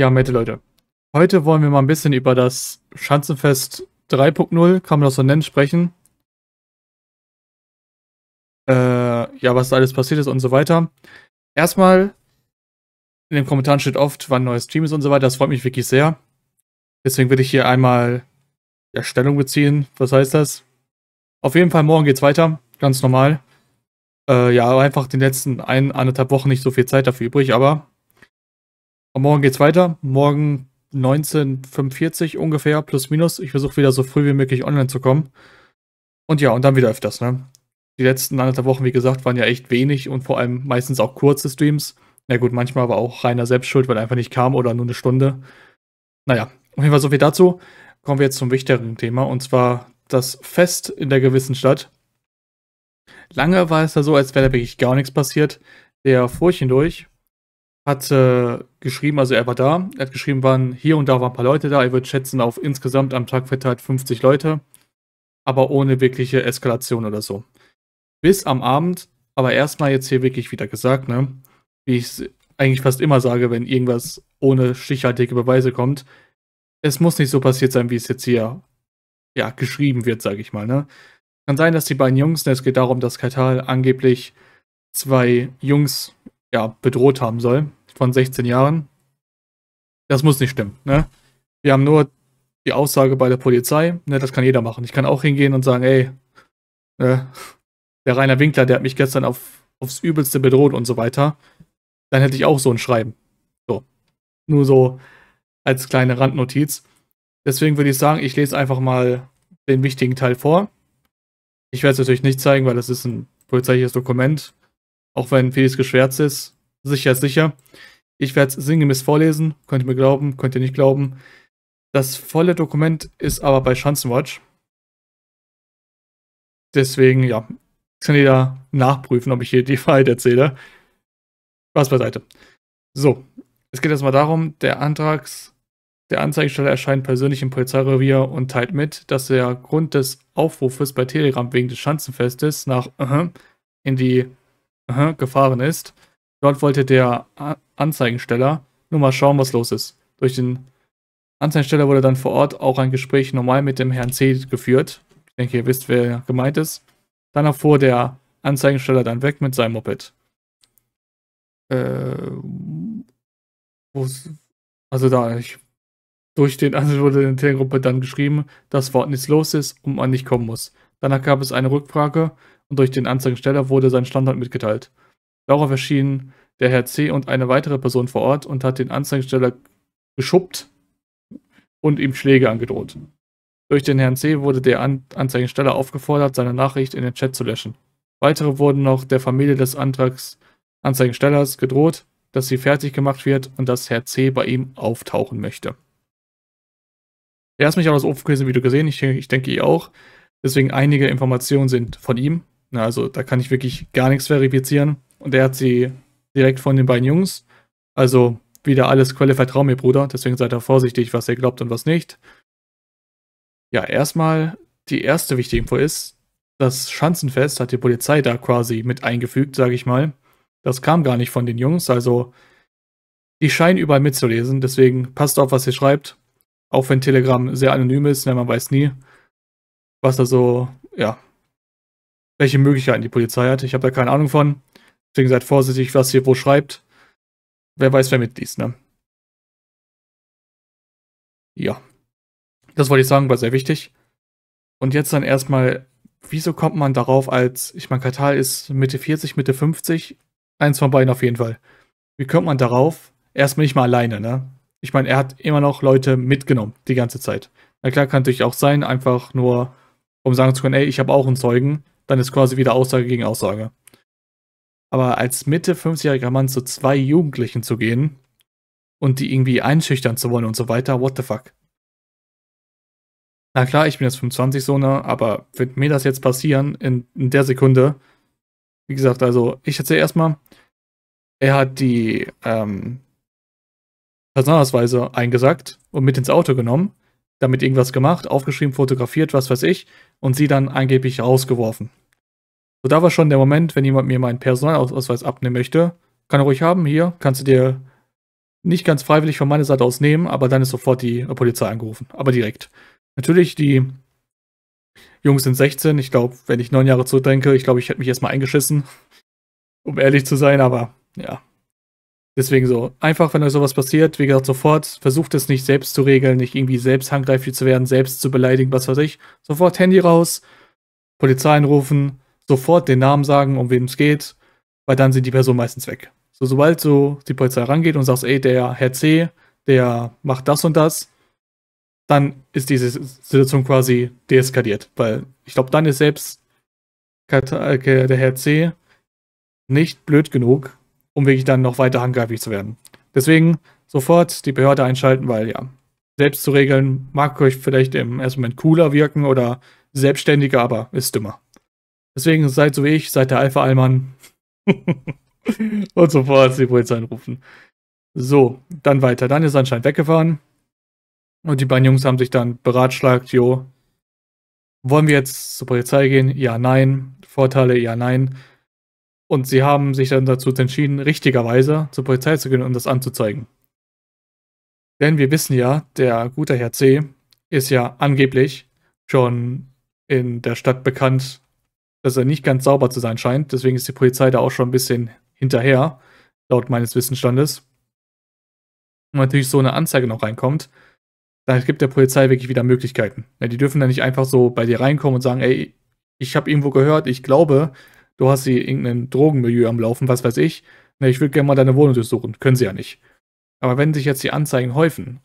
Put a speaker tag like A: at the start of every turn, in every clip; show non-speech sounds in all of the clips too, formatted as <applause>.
A: Ja, Mette Leute. Heute wollen wir mal ein bisschen über das Schanzenfest 3.0, kann man das so nennen, sprechen. Äh, ja, was da alles passiert ist und so weiter. Erstmal, in den Kommentaren steht oft, wann ein neues Team ist und so weiter. Das freut mich wirklich sehr. Deswegen will ich hier einmal ja, Stellung beziehen. Was heißt das? Auf jeden Fall, morgen geht's weiter. Ganz normal. Äh, ja, einfach den letzten ein, anderthalb Wochen nicht so viel Zeit dafür übrig, aber und morgen geht's weiter. Morgen 19.45 ungefähr, plus minus. Ich versuche wieder so früh wie möglich online zu kommen. Und ja, und dann wieder öfters, ne? Die letzten anderthalb Wochen, wie gesagt, waren ja echt wenig und vor allem meistens auch kurze Streams. Na gut, manchmal war auch reiner Selbstschuld, weil er einfach nicht kam oder nur eine Stunde. Naja, auf jeden Fall so viel dazu. Kommen wir jetzt zum wichtigeren Thema und zwar das Fest in der gewissen Stadt. Lange war es ja so, als wäre da wirklich gar nichts passiert. Der Furchen durch, hat äh, geschrieben, also er war da, er hat geschrieben, waren hier und da waren ein paar Leute da. Er wird schätzen auf insgesamt am Tag verteilt 50 Leute, aber ohne wirkliche Eskalation oder so. Bis am Abend, aber erstmal jetzt hier wirklich wieder gesagt, ne? Wie ich es eigentlich fast immer sage, wenn irgendwas ohne stichhaltige Beweise kommt. Es muss nicht so passiert sein, wie es jetzt hier ja, geschrieben wird, sage ich mal, ne? Kann sein, dass die beiden Jungs, ne, es geht darum, dass Katal angeblich zwei Jungs ja, bedroht haben soll, von 16 Jahren. Das muss nicht stimmen. Ne? Wir haben nur die Aussage bei der Polizei, ne, das kann jeder machen. Ich kann auch hingehen und sagen, ey, ne, der Rainer Winkler, der hat mich gestern auf, aufs Übelste bedroht und so weiter. Dann hätte ich auch so ein Schreiben. So. Nur so als kleine Randnotiz. Deswegen würde ich sagen, ich lese einfach mal den wichtigen Teil vor. Ich werde es natürlich nicht zeigen, weil das ist ein polizeiliches Dokument. Auch wenn vieles geschwärzt ist, sicher ist sicher. Ich werde es sinngemäß vorlesen. Könnt ihr mir glauben, könnt ihr nicht glauben. Das volle Dokument ist aber bei Schanzenwatch. Deswegen, ja, kann jeder nachprüfen, ob ich hier die <laughs> Wahrheit erzähle. Spaß beiseite. So, es geht erstmal darum, der Antrags, der Anzeigesteller erscheint persönlich im Polizeirevier und teilt mit, dass der Grund des Aufrufes bei Telegram wegen des Schanzenfestes nach uh äh, -huh, in die gefahren ist. Dort wollte der Anzeigensteller nur mal schauen, was los ist. Durch den Anzeigensteller wurde dann vor Ort auch ein Gespräch normal mit dem Herrn C. geführt. Ich denke, ihr wisst, wer gemeint ist. Danach fuhr der Anzeigensteller dann weg mit seinem Moped. Äh, also da, ich, durch den Anzeigensteller also wurde in der Telegruppe dann geschrieben, dass vor Ort nichts los ist und man nicht kommen muss. Danach gab es eine Rückfrage, und durch den Anzeigensteller wurde sein Standort mitgeteilt. Darauf erschienen der Herr C. und eine weitere Person vor Ort und hat den Anzeigensteller geschubbt und ihm Schläge angedroht. Durch den Herrn C. wurde der An Anzeigensteller aufgefordert, seine Nachricht in den Chat zu löschen. Weitere wurden noch der Familie des Antrags Anzeigenstellers gedroht, dass sie fertig gemacht wird und dass Herr C. bei ihm auftauchen möchte. Er hat mich auch das Ofenkissen-Video gesehen, ich, ich denke ihr auch. Deswegen einige Informationen sind von ihm, also da kann ich wirklich gar nichts verifizieren. Und er hat sie direkt von den beiden Jungs. Also wieder alles Quelle Vertrau mir, Bruder. Deswegen seid da vorsichtig, was ihr glaubt und was nicht. Ja, erstmal die erste wichtige Info ist, das Schanzenfest hat die Polizei da quasi mit eingefügt, sage ich mal. Das kam gar nicht von den Jungs, also die scheinen überall mitzulesen. Deswegen passt auf, was ihr schreibt. Auch wenn Telegram sehr anonym ist, denn ne, man weiß nie, was da so, ja, welche Möglichkeiten die Polizei hat. Ich habe da keine Ahnung von. Deswegen seid vorsichtig, was ihr wo schreibt. Wer weiß, wer mitliest, ne? Ja. Das wollte ich sagen, war sehr wichtig. Und jetzt dann erstmal, wieso kommt man darauf als, ich meine, Katal ist Mitte 40, Mitte 50, eins von beiden auf jeden Fall. Wie kommt man darauf? Erstmal nicht mal alleine, ne? Ich meine, er hat immer noch Leute mitgenommen, die ganze Zeit. Na klar, kann natürlich auch sein, einfach nur, um sagen zu können, ey, ich habe auch einen Zeugen dann ist quasi wieder Aussage gegen Aussage. Aber als Mitte 50-jähriger Mann zu zwei Jugendlichen zu gehen und die irgendwie einschüchtern zu wollen und so weiter, what the fuck? Na klar, ich bin jetzt 25 so ne? aber wird mir das jetzt passieren in, in der Sekunde? Wie gesagt, also ich erzähle erstmal, er hat die ähm, Personalausweise eingesackt und mit ins Auto genommen, damit irgendwas gemacht, aufgeschrieben, fotografiert, was weiß ich, und sie dann angeblich rausgeworfen. So, da war schon der Moment, wenn jemand mir meinen Personalausweis abnehmen möchte, kann er ruhig haben, hier, kannst du dir nicht ganz freiwillig von meiner Seite aus nehmen, aber dann ist sofort die Polizei angerufen, aber direkt. Natürlich, die Jungs sind 16, ich glaube, wenn ich neun Jahre zurückdenke, ich glaube, ich hätte mich erstmal eingeschissen, <laughs> um ehrlich zu sein, aber ja. Deswegen so, einfach, wenn euch sowas passiert, wie gesagt, sofort, versucht es nicht selbst zu regeln, nicht irgendwie selbst handgreiflich zu werden, selbst zu beleidigen, was weiß ich. Sofort Handy raus, Polizei anrufen, sofort den Namen sagen, um wen es geht, weil dann sind die Personen meistens weg. So, sobald so die Polizei rangeht und sagt, ey, der Herr C, der macht das und das, dann ist diese Situation quasi deeskaliert. Weil ich glaube, dann ist selbst äh, der Herr C nicht blöd genug, um wirklich dann noch weiter handgreiflich zu werden. Deswegen sofort die Behörde einschalten, weil ja, selbst zu regeln mag euch vielleicht im ersten Moment cooler wirken oder selbstständiger, aber ist dümmer. Deswegen seid so wie ich, seid der Alpha-Allmann. und sofort die Polizei anrufen. So, dann weiter. Dann ist er anscheinend weggefahren. Und die beiden Jungs haben sich dann beratschlagt, jo, wollen wir jetzt zur Polizei gehen? Ja, nein. Vorteile, ja, nein. Und sie haben sich dann dazu entschieden, richtigerweise zur Polizei zu gehen, und das anzuzeigen. Denn wir wissen ja, der gute Herr C ist ja angeblich schon in der Stadt bekannt dass er nicht ganz sauber zu sein scheint. Deswegen ist die Polizei da auch schon ein bisschen hinterher, laut meines Wissensstandes. Und natürlich so eine Anzeige noch reinkommt, da gibt der Polizei wirklich wieder Möglichkeiten. Ja, die dürfen dann nicht einfach so bei dir reinkommen und sagen, ey, ich habe irgendwo gehört, ich glaube, du hast hier irgendein Drogenmilieu am Laufen, was weiß ich. Na, ich würde gerne mal deine Wohnung durchsuchen. Können sie ja nicht. Aber wenn sich jetzt die Anzeigen häufen,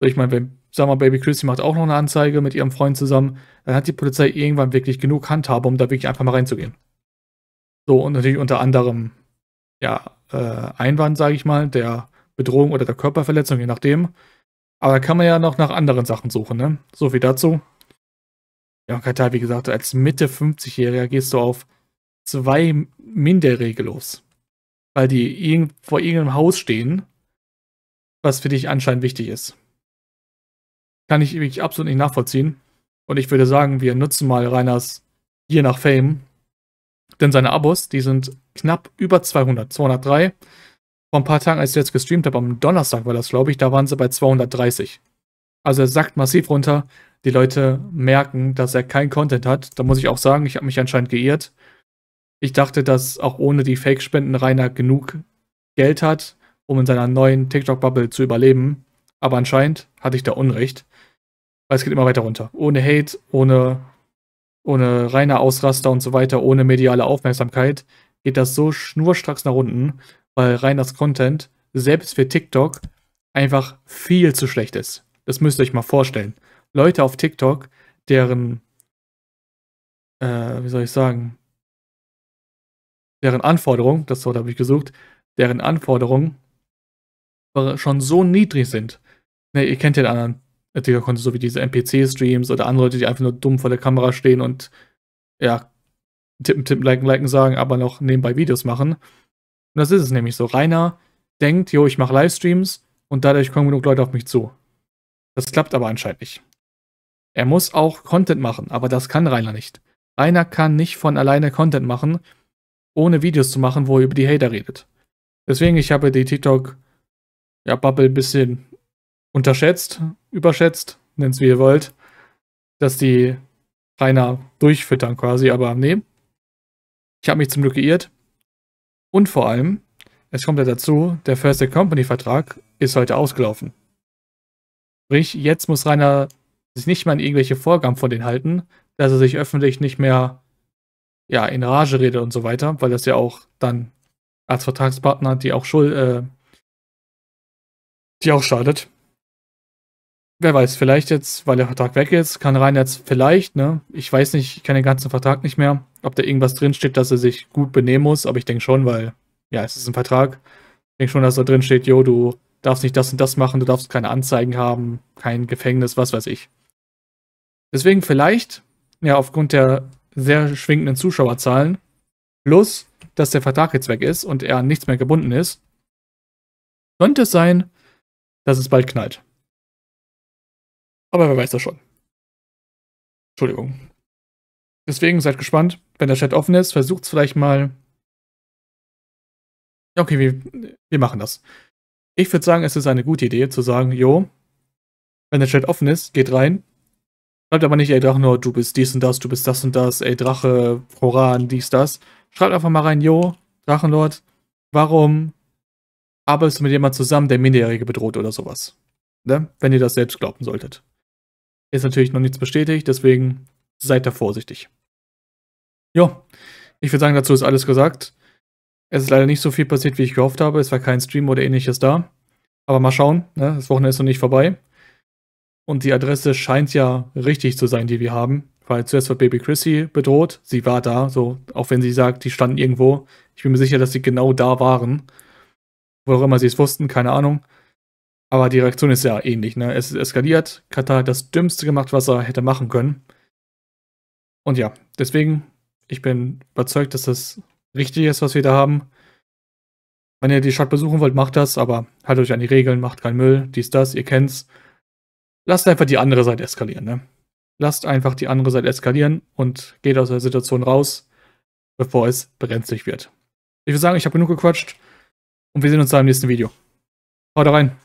A: ich meine, wenn sagen wir, Baby Chrissy macht auch noch eine Anzeige mit ihrem Freund zusammen, dann hat die Polizei irgendwann wirklich genug Handhabe, um da wirklich einfach mal reinzugehen. So, und natürlich unter anderem, ja, äh, Einwand, sage ich mal, der Bedrohung oder der Körperverletzung, je nachdem. Aber da kann man ja noch nach anderen Sachen suchen, ne? So viel dazu. Ja, Katar, wie gesagt, als Mitte 50-Jähriger gehst du auf zwei Minderjährige los. Weil die irg vor irgendeinem Haus stehen, was für dich anscheinend wichtig ist. Kann ich wirklich absolut nicht nachvollziehen. Und ich würde sagen, wir nutzen mal Reiners hier nach Fame. Denn seine Abos, die sind knapp über 200, 203. Vor ein paar Tagen, als ich jetzt gestreamt habe, am Donnerstag war das, glaube ich, da waren sie bei 230. Also er sackt massiv runter. Die Leute merken, dass er kein Content hat. Da muss ich auch sagen, ich habe mich anscheinend geirrt. Ich dachte, dass auch ohne die Fake-Spenden Rainer genug Geld hat, um in seiner neuen TikTok-Bubble zu überleben. Aber anscheinend hatte ich da Unrecht. Weil es geht immer weiter runter. Ohne Hate, ohne, ohne reine Ausraster und so weiter, ohne mediale Aufmerksamkeit geht das so schnurstracks nach unten, weil rein das Content, selbst für TikTok, einfach viel zu schlecht ist. Das müsst ihr euch mal vorstellen. Leute auf TikTok, deren, äh, wie soll ich sagen, deren Anforderungen, das Wort habe ich gesucht, deren Anforderungen schon so niedrig sind. Ne, ihr kennt den anderen. Entwickler konnte, so wie diese NPC-Streams oder andere Leute, die einfach nur dumm vor der Kamera stehen und ja, tippen, tippen, liken, liken sagen, aber noch nebenbei Videos machen. Und das ist es nämlich so. Rainer denkt, jo, ich mache Livestreams und dadurch kommen genug Leute auf mich zu. Das klappt aber anscheinend nicht. Er muss auch Content machen, aber das kann Rainer nicht. Rainer kann nicht von alleine Content machen, ohne Videos zu machen, wo er über die Hater redet. Deswegen, ich habe die TikTok ja, Bubble ein bisschen unterschätzt, überschätzt, nennt es wie ihr wollt, dass die Rainer durchfüttern quasi, aber nee. Ich habe mich zum Glück geirrt. Und vor allem, es kommt ja dazu, der First Company Vertrag ist heute ausgelaufen. Sprich, jetzt muss Rainer sich nicht mehr an irgendwelche Vorgaben von denen halten, dass er sich öffentlich nicht mehr ja, in Rage redet und so weiter, weil das ja auch dann als Vertragspartner die auch schuld, äh, die auch schadet wer weiß, vielleicht jetzt, weil der Vertrag weg ist, kann Rhein jetzt vielleicht, ne? Ich weiß nicht, ich kenne den ganzen Vertrag nicht mehr, ob da irgendwas drinsteht, dass er sich gut benehmen muss, aber ich denke schon, weil, ja, es ist ein Vertrag. Ich denke schon, dass da drin steht, jo, du darfst nicht das und das machen, du darfst keine Anzeigen haben, kein Gefängnis, was weiß ich. Deswegen vielleicht, ja, aufgrund der sehr schwingenden Zuschauerzahlen, plus, dass der Vertrag jetzt weg ist und er an nichts mehr gebunden ist, könnte es sein, dass es bald knallt. Aber wer weiß das schon. Entschuldigung. Deswegen seid gespannt. Wenn der Chat offen ist, versucht es vielleicht mal. okay, wir, wir machen das. Ich würde sagen, es ist eine gute Idee zu sagen, jo, wenn der Chat offen ist, geht rein. Schreibt aber nicht, ey Drachenor, du bist dies und das, du bist das und das, ey Drache, Horan, dies, das. Schreibt einfach mal rein, jo, Drachenlord, warum arbeitest du mit jemandem zusammen, der Minderjährige bedroht oder sowas? Ne? Wenn ihr das selbst glauben solltet. Ist natürlich noch nichts bestätigt, deswegen seid da vorsichtig. Ja, ich würde sagen, dazu ist alles gesagt. Es ist leider nicht so viel passiert, wie ich gehofft habe. Es war kein Stream oder ähnliches da. Aber mal schauen, ne? das Wochenende ist noch nicht vorbei. Und die Adresse scheint ja richtig zu sein, die wir haben. Weil zuerst war Baby Chrissy bedroht. Sie war da, so, auch wenn sie sagt, die standen irgendwo. Ich bin mir sicher, dass sie genau da waren. Wo auch immer sie es wussten, keine Ahnung. Aber die Reaktion ist ja ähnlich. Ne? Es ist eskaliert. Katar hat das Dümmste gemacht, was er hätte machen können. Und ja, deswegen, ich bin überzeugt, dass das richtig ist, was wir da haben. Wenn ihr die Stadt besuchen wollt, macht das, aber haltet euch an die Regeln, macht keinen Müll, dies, das, ihr kennt's. Lasst einfach die andere Seite eskalieren, ne? Lasst einfach die andere Seite eskalieren und geht aus der Situation raus, bevor es brenzlig wird. Ich würde sagen, ich habe genug gequatscht und wir sehen uns dann im nächsten Video. Haut rein!